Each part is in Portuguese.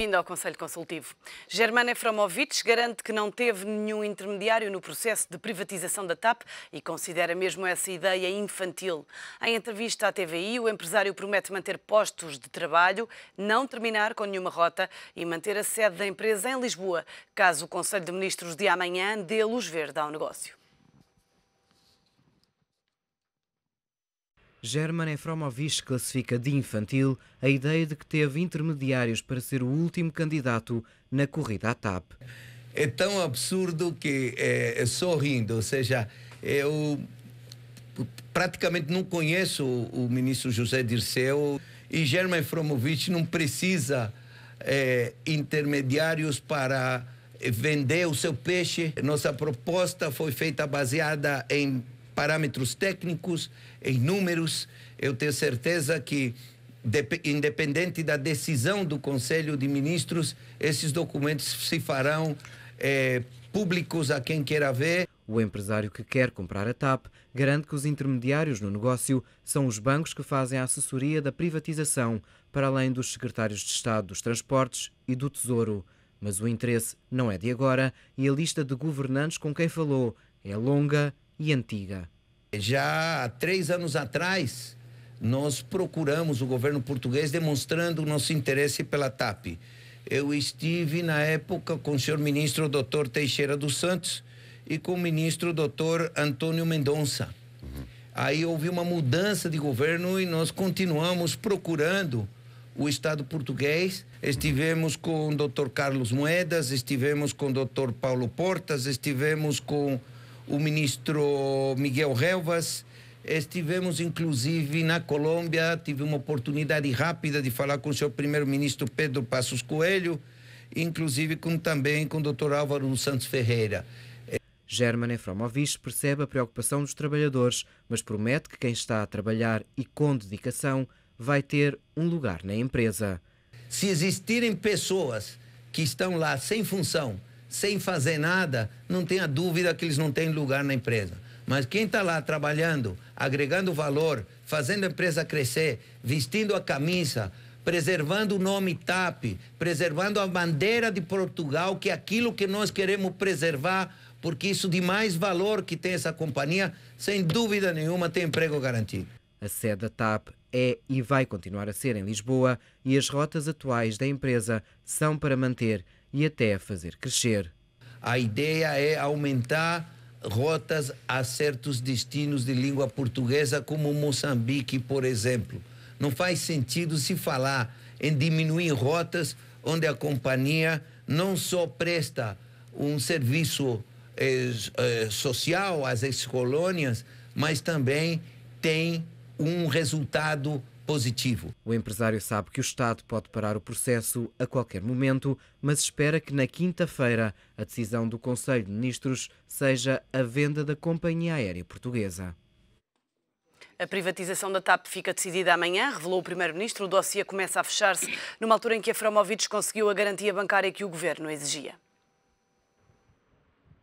Bem-vindo ao Conselho Consultivo. Germana Eframovic garante que não teve nenhum intermediário no processo de privatização da TAP e considera mesmo essa ideia infantil. Em entrevista à TVI, o empresário promete manter postos de trabalho, não terminar com nenhuma rota e manter a sede da empresa em Lisboa, caso o Conselho de Ministros de amanhã dê luz verde ao negócio. German Efromovich é classifica de infantil a ideia de que teve intermediários para ser o último candidato na corrida à TAP. É tão absurdo que é, é rindo, ou seja, eu praticamente não conheço o, o ministro José Dirceu e German Efromovich não precisa é, intermediários para é, vender o seu peixe. Nossa proposta foi feita baseada em parâmetros técnicos, em números. Eu tenho certeza que, independente da decisão do Conselho de Ministros, esses documentos se farão é, públicos a quem queira ver. O empresário que quer comprar a TAP garante que os intermediários no negócio são os bancos que fazem a assessoria da privatização, para além dos secretários de Estado dos Transportes e do Tesouro. Mas o interesse não é de agora e a lista de governantes com quem falou é longa e antiga. Já há três anos atrás, nós procuramos o governo português demonstrando nosso interesse pela TAP. Eu estive na época com o senhor ministro Dr. Teixeira dos Santos e com o ministro Dr. Antônio Mendonça. Uhum. Aí houve uma mudança de governo e nós continuamos procurando o Estado português. Estivemos com o Dr. Carlos Moedas, estivemos com o Dr. Paulo Portas, estivemos com o ministro Miguel Relvas. Estivemos, inclusive, na Colômbia, tive uma oportunidade rápida de falar com o senhor primeiro-ministro Pedro Passos Coelho, inclusive com, também com o doutor Álvaro Santos Ferreira. German Efromovic percebe a preocupação dos trabalhadores, mas promete que quem está a trabalhar e com dedicação vai ter um lugar na empresa. Se existirem pessoas que estão lá sem função, sem fazer nada, não tenha dúvida que eles não têm lugar na empresa. Mas quem está lá trabalhando, agregando valor, fazendo a empresa crescer, vestindo a camisa, preservando o nome TAP, preservando a bandeira de Portugal, que é aquilo que nós queremos preservar, porque isso de mais valor que tem essa companhia, sem dúvida nenhuma, tem emprego garantido. A sede da TAP é e vai continuar a ser em Lisboa e as rotas atuais da empresa são para manter e até a fazer crescer. A ideia é aumentar rotas a certos destinos de língua portuguesa, como Moçambique, por exemplo. Não faz sentido se falar em diminuir rotas onde a companhia não só presta um serviço eh, eh social às ex-colônias, mas também tem um resultado positivo. O empresário sabe que o Estado pode parar o processo a qualquer momento, mas espera que na quinta-feira a decisão do Conselho de Ministros seja a venda da companhia aérea portuguesa. A privatização da TAP fica decidida amanhã, revelou o Primeiro-Ministro. O dossiê começa a fechar-se numa altura em que a Framovides conseguiu a garantia bancária que o Governo exigia.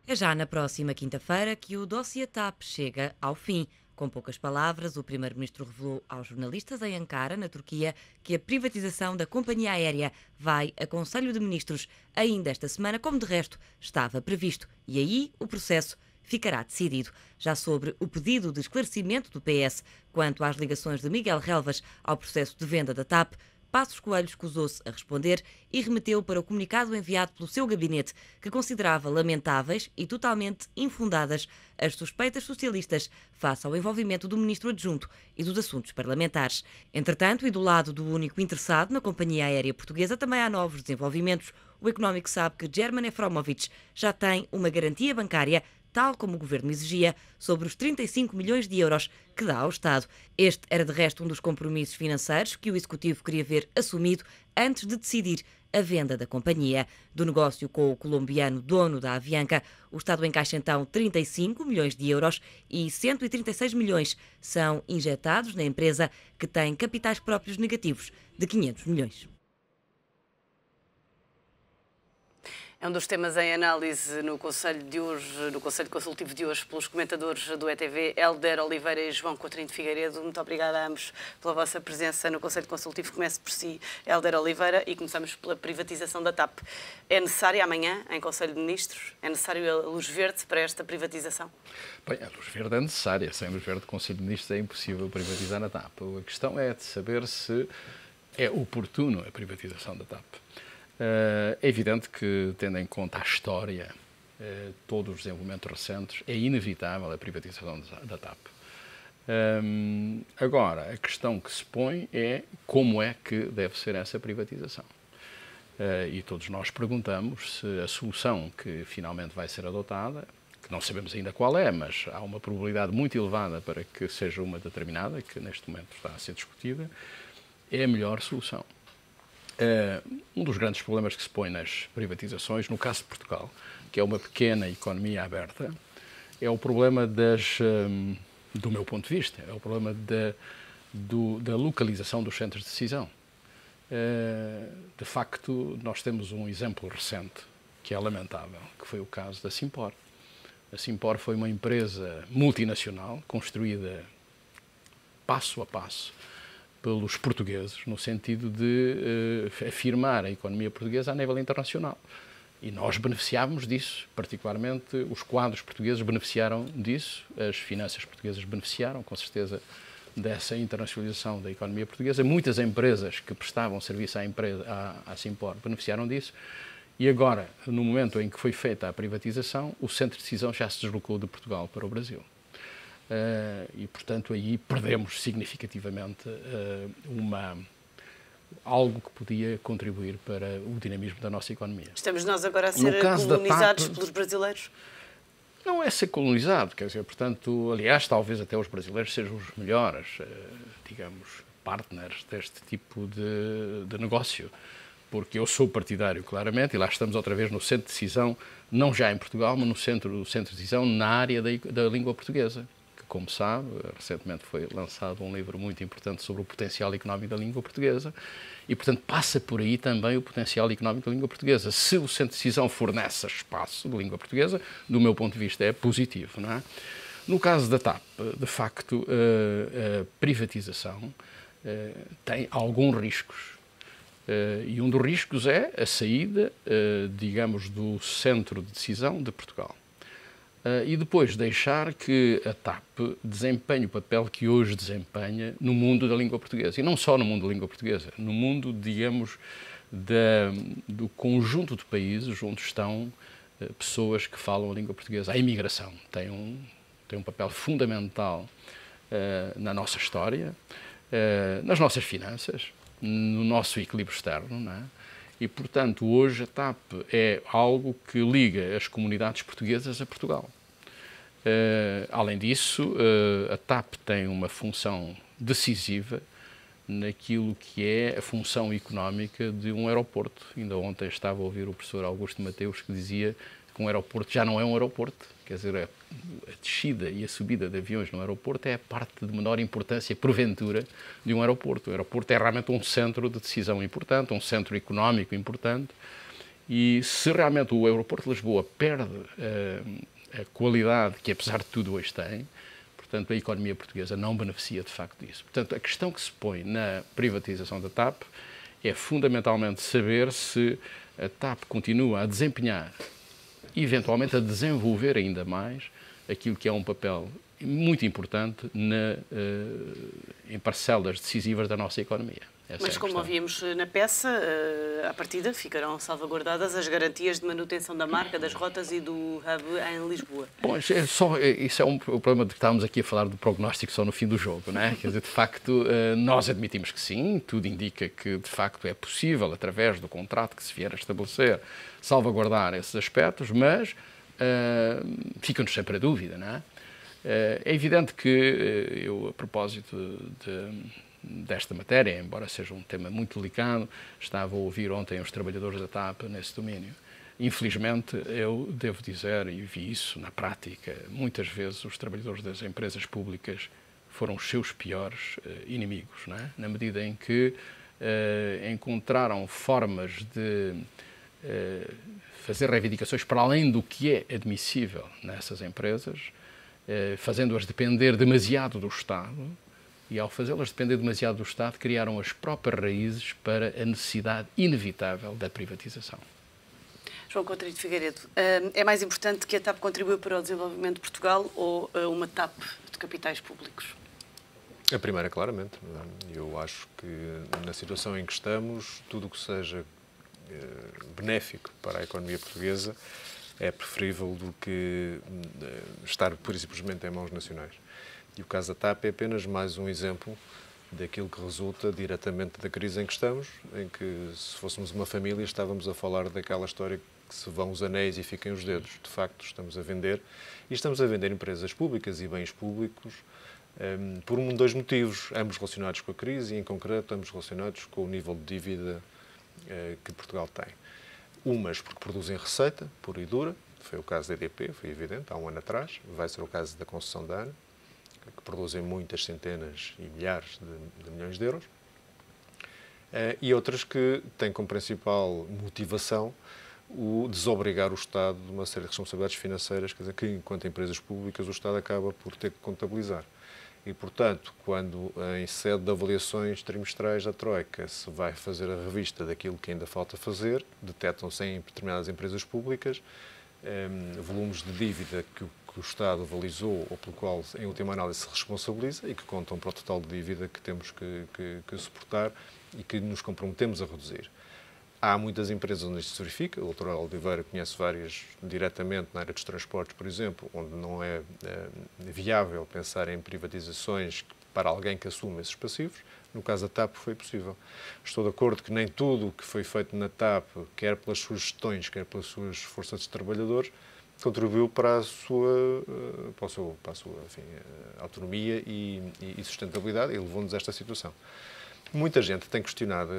É já na próxima quinta-feira que o dossiê TAP chega ao fim. Com poucas palavras, o primeiro-ministro revelou aos jornalistas em Ankara, na Turquia, que a privatização da companhia aérea vai a Conselho de Ministros ainda esta semana, como de resto estava previsto. E aí o processo ficará decidido. Já sobre o pedido de esclarecimento do PS quanto às ligações de Miguel Relvas ao processo de venda da TAP, Passos Coelho escusou-se a responder e remeteu para o comunicado enviado pelo seu gabinete, que considerava lamentáveis e totalmente infundadas as suspeitas socialistas face ao envolvimento do ministro adjunto e dos assuntos parlamentares. Entretanto, e do lado do único interessado na companhia aérea portuguesa, também há novos desenvolvimentos. O Económico sabe que German Efromovich já tem uma garantia bancária tal como o governo exigia, sobre os 35 milhões de euros que dá ao Estado. Este era, de resto, um dos compromissos financeiros que o executivo queria ver assumido antes de decidir a venda da companhia. Do negócio com o colombiano dono da Avianca, o Estado encaixa então 35 milhões de euros e 136 milhões são injetados na empresa que tem capitais próprios negativos de 500 milhões. É um dos temas em análise no Conselho de hoje, no Conselho Consultivo de hoje, pelos comentadores do ETV, Helder Oliveira e João Coutrinho de Figueiredo. Muito obrigada a ambos pela vossa presença no Conselho Consultivo. Começo por si, Helder Oliveira, e começamos pela privatização da TAP. É necessária amanhã, em Conselho de Ministros, é necessário a luz verde para esta privatização? Bem, a luz verde é necessária. Sem luz verde, Conselho de Ministros, é impossível privatizar a TAP. A questão é de saber se é oportuno a privatização da TAP. Eh, é evidente que, tendo em conta a história, eh, todos os desenvolvimentos recentes, é inevitável a privatização da TAP. Ehm, agora, a questão que se põe é como é que deve ser essa privatização. Uh, e todos nós perguntamos se a solução que finalmente vai ser adotada, que não sabemos ainda qual é, mas há uma probabilidade muito elevada para que seja uma determinada, que neste momento está a ser discutida, é a melhor solução. Eh, um dos grandes problemas que se põe nas privatizações, no caso de Portugal, que é uma pequena economia aberta, é o problema das, um, eh, do meu ponto de vista, é o problema da, do, da localização dos centros de decisão. Uh, de facto, nós temos um exemplo recente que é lamentável, que foi o caso da Simpor. A Simpor foi uma empresa multinacional construída passo a passo pelos portugueses, no sentido de uh, afirmar a economia portuguesa a nível internacional. E nós beneficiávamos disso, particularmente os quadros portugueses beneficiaram disso, as finanças portuguesas beneficiaram, com certeza, dessa internacionalização da economia portuguesa. Muitas empresas que prestavam serviço à, empresa, à, à Simpor beneficiaram disso. E agora, no momento em que foi feita a privatização, o centro de decisão já se deslocou de Portugal para o Brasil. Eh, e, portanto, aí perdemos significativamente eh, uma, algo que podia contribuir para o dinamismo da nossa economia. Estamos nós agora a ser colonizados TAP, pelos brasileiros? Não é ser colonizado, quer dizer, portanto, aliás, talvez até os brasileiros sejam os melhores, eh, digamos, partners deste tipo de, de negócio porque eu sou partidário, claramente, e lá estamos outra vez no centro de decisão, não já em Portugal, mas no centro, centro de decisão na área da, da língua portuguesa como sabe, recentemente foi lançado um livro muito importante sobre o potencial económico da língua portuguesa e, portanto, passa por aí também o potencial económico da língua portuguesa. Se o centro de decisão fornece espaço de língua portuguesa, do meu ponto de vista é positivo, não é? No caso da TAP, de facto, a eh, eh, privatização eh, tem alguns riscos. E um dos riscos é a saída, digamos, do centro de decisão de Portugal. Uh, e depois deixar que a TAP desempenhe o papel que hoje desempenha no mundo da língua portuguesa. E não só no mundo da língua portuguesa, no mundo, digamos, da, do conjunto de países onde estão uh, pessoas que falam a língua portuguesa. A imigração tem um, tem um papel fundamental uh, na nossa história, nas nossas finanças, no nosso equilíbrio externo, não é? E, portanto, hoje a TAP é algo que liga as comunidades portuguesas a Portugal. Uh, além disso, uh, a TAP tem uma função decisiva naquilo que é a função económica de um aeroporto. Ainda ontem estava a ouvir o professor Augusto Mateus que dizia porque um aeroporto já não é um aeroporto, quer dizer, a, descida e a subida de aviões no aeroporto é a parte de menor importância, porventura, de um aeroporto. O aeroporto é realmente um centro de decisão importante, um centro económico importante, e se realmente o aeroporto de Lisboa perde eh, a qualidade que, apesar de tudo, hoje tem, portanto, a economia portuguesa não beneficia de facto disso. Portanto, a questão que se põe na privatização da TAP é fundamentalmente saber se a TAP continua a desempenhar e eventualmente a desenvolver ainda mais aquilo que é um papel muito importante na, eh, em parcelas decisivas da nossa economia. É mas é como ouvimos eh, na peça, eh, à partida ficarão salvaguardadas as garantias de manutenção da marca, das rotas e do hub em Lisboa. Bom, é só, eh, isso é um problema de que estávamos aqui a falar do prognóstico só no fim do jogo, não é? Quer dizer, de facto, nós admitimos que sim, tudo indica que de facto é possível, através do contrato que se vier a estabelecer, salvaguardar esses aspectos, mas uh, fica-nos sempre a dúvida, não é? Uh, é evidente que uh, eu, a propósito de, de desta matéria, embora seja um tema muito delicado. Estava a ouvir ontem os trabalhadores da TAP nesse domínio. Infelizmente, eu devo dizer, e vi isso na prática, muitas vezes os trabalhadores das empresas públicas foram os seus piores uh, inimigos, é? na medida em que uh, encontraram formas de uh, fazer reivindicações para além do que é admissível nessas empresas, fazendo-as depender demasiado do Estado, e ao fazê-las depender demasiado do Estado, criaram as próprias raízes para a necessidade inevitável da privatização. João Contrário de Figueiredo, hum, é mais importante que a TAP contribua para o desenvolvimento de Portugal ou hum, uma TAP de capitais públicos? A primeira, claramente. Eu acho que na situação em que estamos, tudo o que seja hum, benéfico para a economia portuguesa é preferível do que estar pura e simplesmente em mãos nacionais. E o caso da TAP é apenas mais um exemplo daquilo que resulta diretamente da crise em que estamos, em que se fôssemos uma família estávamos a falar daquela história que se vão os anéis e fiquem os dedos. De facto, estamos a vender e estamos a vender empresas públicas e bens públicos um, ehm, por um dois motivos, ambos relacionados com a crise e, em concreto, ambos relacionados com o nível de dívida uh, que Portugal tem. Umas porque produzem receita pura e dura, foi o caso da EDP, foi evidente, há um ano atrás, vai ser o caso da concessão da ANA, que produzem muitas centenas e milhares de, de milhões de euros, uh, e outras que têm como principal motivação o desobrigar o Estado de uma série de responsabilidades financeiras, quer dizer, que enquanto empresas públicas o Estado acaba por ter que contabilizar. E, portanto, quando em sede de avaliações trimestrais da Troika se vai fazer a revista daquilo que ainda falta fazer, detectam-se em determinadas empresas públicas ehm, volumes de dívida que o que o Estado avalizou ou pelo qual, em última análise, se responsabiliza e que contam para o total de dívida que temos que, que, que suportar e que nos comprometemos a reduzir. Há muitas empresas onde isto se verifica, o doutor Oliveira conhece várias diretamente na área dos transportes, por exemplo, onde não é, é viável pensar em privatizações para alguém que assume esses passivos. No caso da TAP foi possível. Estou de acordo que nem tudo o que foi feito na TAP, quer pelas suas gestões, quer pelas suas forças de trabalhadores, contribuiu para a sua, eh, para a sua, para a sua enfim, eh, autonomia e, e sustentabilidade e levou-nos a esta situação. Muita gente tem questionado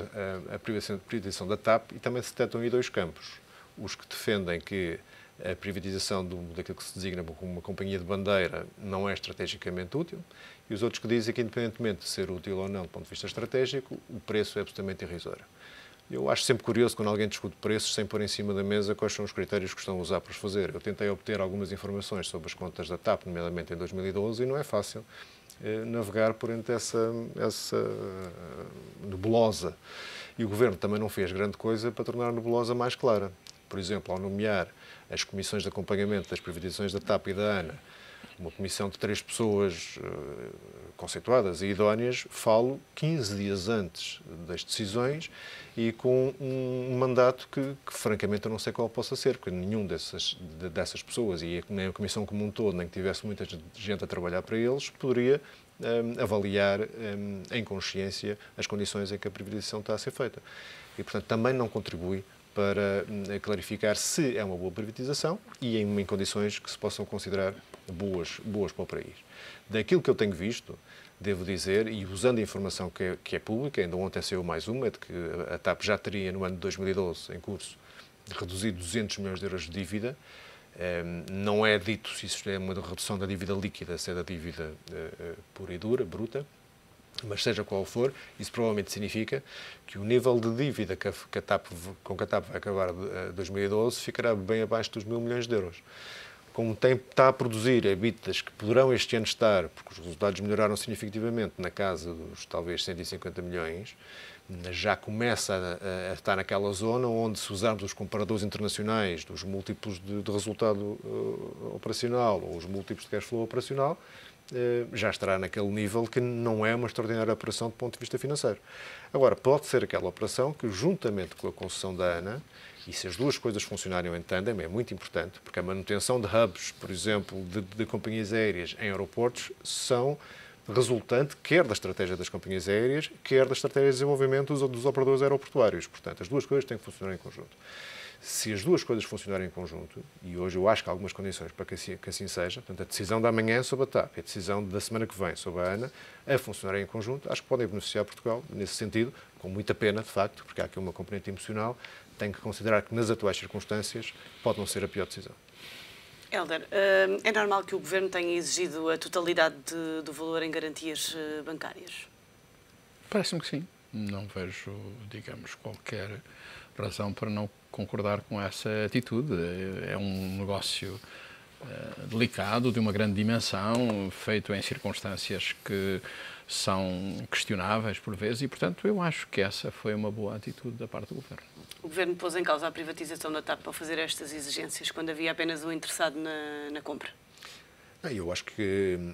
a, a privatização da TAP e também se detectam aí dois campos. Os que defendem que a privatização do, daquilo que se designa como uma companhia de bandeira não é estrategicamente útil, e os outros que dizem que, independentemente de ser útil ou não do ponto de vista estratégico, o preço é absolutamente irrisório. Eu acho sempre curioso quando alguém discute preços sem pôr em cima da mesa quais são os critérios que estão a usar para os fazer. Eu tentei obter algumas informações sobre as contas da TAP, nomeadamente em 2012, e não é fácil eh, navegar por entre essa, essa eh, nebulosa. E o governo também não fez grande coisa para tornar a nebulosa mais clara. Por exemplo, ao nomear as comissões de acompanhamento das privatizações da TAP e da ANA, uma comissão de três pessoas eh, conceituadas e idóneas, falo 15 dias antes das decisões e com um mandato que, que francamente, eu não sei qual possa ser, porque nenhum dessas, dessas pessoas, e nem a comissão como um todo, nem que tivesse muita gente a trabalhar para eles, poderia um, eh, avaliar um, eh, em consciência as condições em que a privatização está a ser feita. E, portanto, também não contribui para hum, clarificar se é uma boa privatização e em, em condições que se possam considerar boas, boas para o país. Daquilo que eu tenho visto, devo dizer, e usando a informação que é, que é pública, ainda ontem saiu mais uma, de que a TAP já teria, no ano de 2012, em curso, reduzido 200 milhões de euros de dívida. Hum, não é dito se isso é uma redução da dívida líquida, se é da dívida eh, eh, pura e dura, bruta. Mas seja qual for, isso provavelmente significa que o nível de dívida que a TAP, com que a TAP vai acabar 2012 eh, ficará bem abaixo dos mil milhões de euros. Como tem, está a produzir habitas que poderão este ano estar, porque os resultados melhoraram significativamente, na casa dos talvez 150 milhões, já começa a, a, estar naquela zona onde, se usarmos os comparadores internacionais dos múltiplos de, de resultado uh, operacional ou os múltiplos de cash flow operacional, eh, já estará naquele nível que não é uma extraordinária operação do ponto de vista financeiro. Agora, pode ser aquela operação que, juntamente com a concessão da ANA, e se as duas coisas funcionarem em tandem, é muito importante, porque a manutenção de hubs, por exemplo, de, de companhias aéreas em aeroportos, são resultante quer da estratégia das companhias aéreas, quer da estratégia de desenvolvimento dos, dos operadores aeroportuários. Portanto, as duas coisas têm que funcionar em conjunto se as duas coisas funcionarem em conjunto, e hoje eu acho que há algumas condições para que assim, que assim seja, portanto, a decisão da manhã sobre a TAP e a decisão da semana que vem sobre a ANA, a funcionarem em conjunto, acho que podem beneficiar Portugal nesse sentido, com muita pena, de facto, porque há aqui uma componente emocional, tem que considerar que nas atuais circunstâncias pode não ser a pior decisão. Helder, hum, é normal que o Governo tenha exigido a totalidade de, do valor em garantias eh, bancárias? Parece-me que sim. Não vejo, digamos, qualquer razão para não concordar com essa atitude. É um negócio eh, delicado, de uma grande dimensão, feito em circunstâncias que são questionáveis por vezes e, portanto, eu acho que essa foi uma boa atitude da parte do Governo. O Governo pôs em causa a privatização da TAP para fazer estas exigências quando havia apenas um interessado na, na compra? Eu acho que, hum,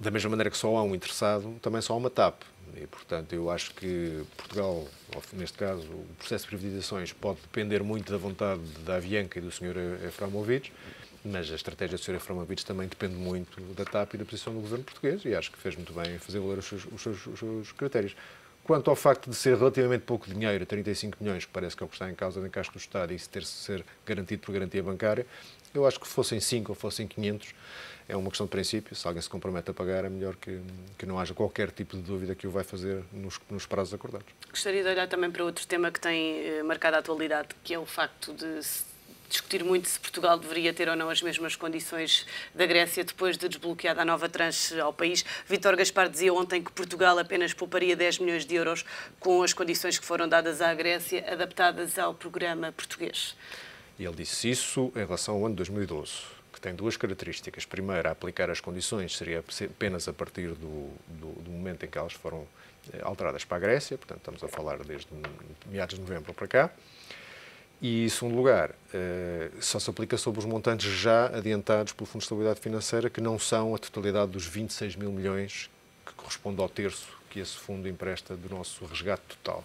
da mesma maneira que só há um interessado, também só há uma TAP. E, portanto, eu acho que Portugal, neste caso, o processo de privatizações pode depender muito da vontade da Avianca e do Sr. Efraimovic, mas a estratégia do Sr. Efraimovic também depende muito da TAP e da posição do governo português, e acho que fez muito bem em fazer valer os seus, os seus, os seus critérios. Quanto ao facto de ser relativamente pouco dinheiro, 35 milhões, que parece que é o que está em causa na caixa do Estado, e isso ter de ser garantido por garantia bancária, eu acho que fossem 5 ou fossem 500, é uma questão de princípio. Se alguém se compromete a pagar, é melhor que, que não haja qualquer tipo de dúvida que o vai fazer nos, nos prazos acordados. Gostaria de olhar também para outro tema que tem eh, marcado a atualidade, que é o facto de discutir muito se Portugal deveria ter ou não as mesmas condições da Grécia depois de desbloqueada a nova tranche ao país. Vítor Gaspar dizia ontem que Portugal apenas pouparia 10 milhões de euros com as condições que foram dadas à Grécia, adaptadas ao programa português. E ele disse isso em relação ao ano 2012, que tem duas características. Primeiro, aplicar as condições seria apenas a partir do, do, do momento em que elas foram eh, alteradas para a Grécia, portanto, estamos a falar desde meados de novembro para cá. E, em segundo lugar, eh, só se aplica sobre os montantes já adiantados pelo Fundo de Estabilidade Financeira, que não são a totalidade dos 26 mil milhões, que corresponde ao terço que esse fundo empresta do nosso resgate total.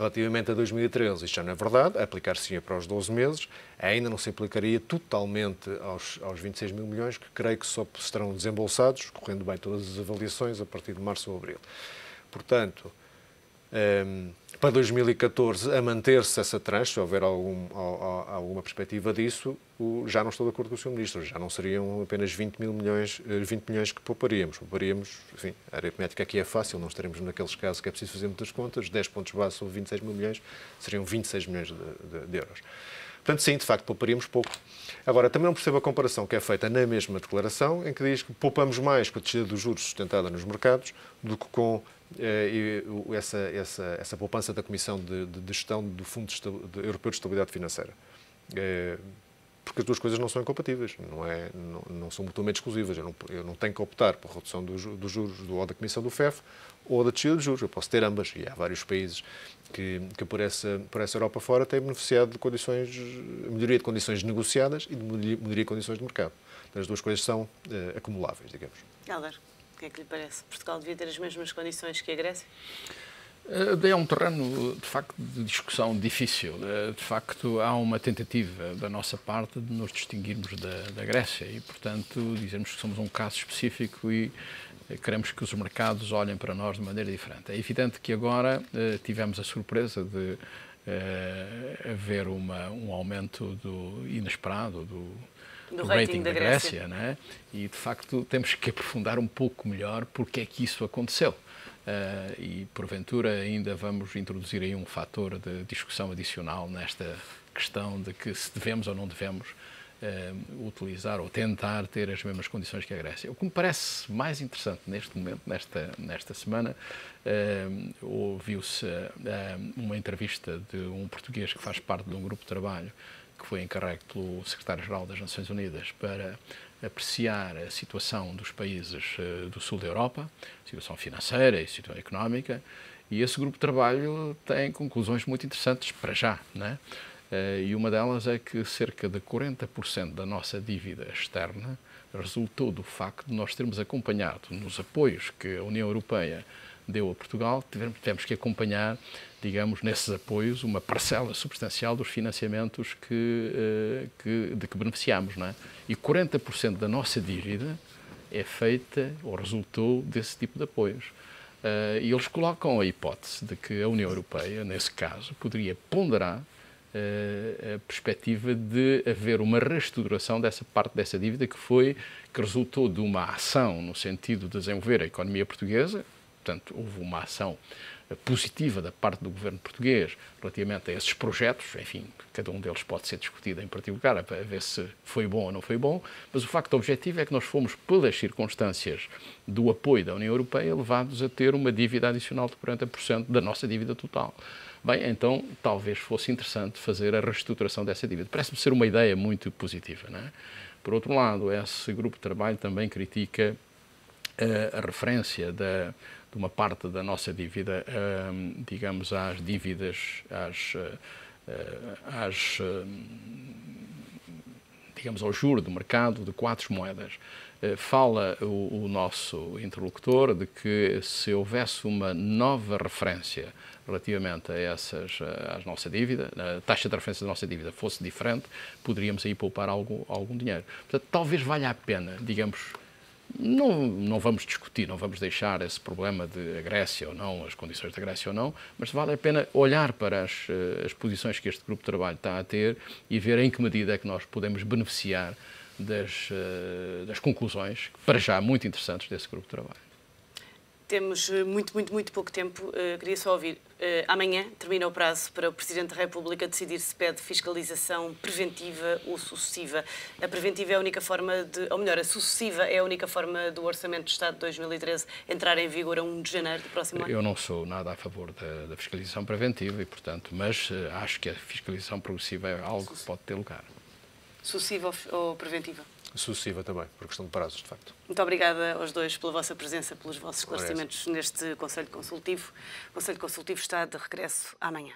Relativamente a 2013, isto já não é verdade, aplicar-se-ia para os 12 meses, ainda não se aplicaria totalmente aos, aos 26 mil milhões, que creio que só serão desembolsados, correndo bem todas as avaliações, a partir de março ou abril. Portanto, um, ehm, para 2014 a manter-se essa tranche, se houver algum, alguma perspectiva disso, já não estou de acordo com o Sr. Ministro, já não seriam apenas 20 mil milhões, 20 eh, milhões que pouparíamos. Pouparíamos, enfim, a aritmética aqui é fácil, não estaremos naqueles casos que é preciso fazer muitas contas, 10 pontos base sobre 26 mil milhões, seriam 26 milhões de, de, de euros. Portanto, sim, de facto, pouparíamos pouco. Agora, também não percebo a comparação que é feita na mesma declaração, em que diz que poupamos mais com a descida dos juros sustentada nos mercados do que com eh, essa, essa, essa poupança da Comissão de, de Gestão do Fundo de de Europeu de Estabilidade Financeira. Eh, porque as duas coisas não são incompatíveis, não, é, não, não são mutuamente exclusivas. Eu não, eu não tenho que optar por redução dos, juros do, ou da Comissão do FEF ou da descida de juros. Eu posso ter ambas, e há vários países que, que por, essa, por essa Europa fora têm beneficiado de condições, melhoria de condições negociadas e de melhoria, de condições de mercado. Então, as duas coisas são uh, acumuláveis, digamos. Helder que é que lhe parece? Portugal devia ter as mesmas condições que a Grécia? Eh, é um terreno, de facto, de discussão difícil. Eh, de facto, há uma tentativa da nossa parte de nos distinguirmos da, da Grécia e, portanto, dizemos que somos um caso específico e eh, queremos que os mercados olhem para nós de maneira diferente. É evidente que agora tivemos a surpresa de haver uma, um aumento do, inesperado do, do, rating, rating, da, Grécia. Grécia né? E, de facto, temos que aprofundar um pouco melhor porque é que isso aconteceu. Uh, e, porventura, ainda vamos introduzir aí um fator de discussão adicional nesta questão de que se devemos ou não devemos uh, utilizar ou tentar ter as mesmas condições que a Grécia. O que me parece mais interessante neste momento, nesta, nesta semana, uh, ouviu-se uma entrevista de um português que faz parte de um grupo de trabalho que foi encarregue pelo secretário-geral das Nações Unidas para apreciar a situação dos países eh, do sul da Europa, situação financeira e situação económica, e esse grupo de trabalho tem conclusões muito interessantes para já, né? E uma delas é que cerca de 40% da nossa dívida externa resultou do facto de nós termos acompanhado nos apoios que a União Europeia deu a Portugal, tivemos, que acompanhar, digamos, nesses apoios, uma parcela substancial dos financiamentos que, eh, que de que beneficiámos. Não é? E 40% da nossa dívida é feita ou resultou desse tipo de apoios. Eh, e eles colocam a hipótese de que a União Europeia, nesse caso, poderia ponderar eh, a perspectiva de haver uma reestruturação dessa parte dessa dívida que foi que resultou de uma ação no sentido de desenvolver a economia portuguesa, Portanto, houve uma ação eh, positiva da parte do governo português relativamente a esses projetos. Enfim, cada um deles pode ser discutido em particular, para ver se foi bom ou não foi bom. Mas o facto objetivo é que nós fomos, pelas circunstâncias do apoio da União Europeia, levados a ter uma dívida adicional de 40% da nossa dívida total. Bem, então talvez fosse interessante fazer a reestruturação dessa dívida. Parece-me ser uma ideia muito positiva. Não é? Por outro lado, esse grupo de trabalho também critica a, eh, a referência da de uma parte da nossa dívida, hum, digamos, às dívidas, às, eh, eh, às hum, digamos, ao juro do mercado de quatro moedas. Eh, fala o, o, nosso interlocutor de que se houvesse uma nova referência relativamente a essas, à nossa dívida, a taxa de referência da nossa dívida fosse diferente, poderíamos aí poupar algum, algum dinheiro. Portanto, talvez valha a pena, digamos, não, não vamos discutir, não vamos deixar esse problema de a Grécia ou não, as condições da Grécia ou não, mas vale a pena olhar para as, eh, as posições que este grupo de trabalho está a ter e ver em que medida é que nós podemos beneficiar das, eh, das conclusões, para já muito interessantes, desse grupo de trabalho. Temos eh, muito, muito, muito pouco tempo. Uh, queria só ouvir. Uh, amanhã termina o prazo para o Presidente da República decidir se pede fiscalização preventiva ou sucessiva. A preventiva é a única forma de. Ou melhor, a sucessiva é a única forma do Orçamento de Estado de 2013 entrar em vigor a 1 de janeiro do próximo ano? Eu não sou nada a favor da, da fiscalização preventiva e, portanto, mas uh, acho que a fiscalização progressiva é algo que pode ter lugar. Sucessiva ou, ou preventiva? sucessiva também, por questão de prazos, de facto. Muito obrigada aos dois pela vossa presença, pelos vossos esclarecimentos neste Conselho Consultivo. O Conselho Consultivo está de regresso amanhã.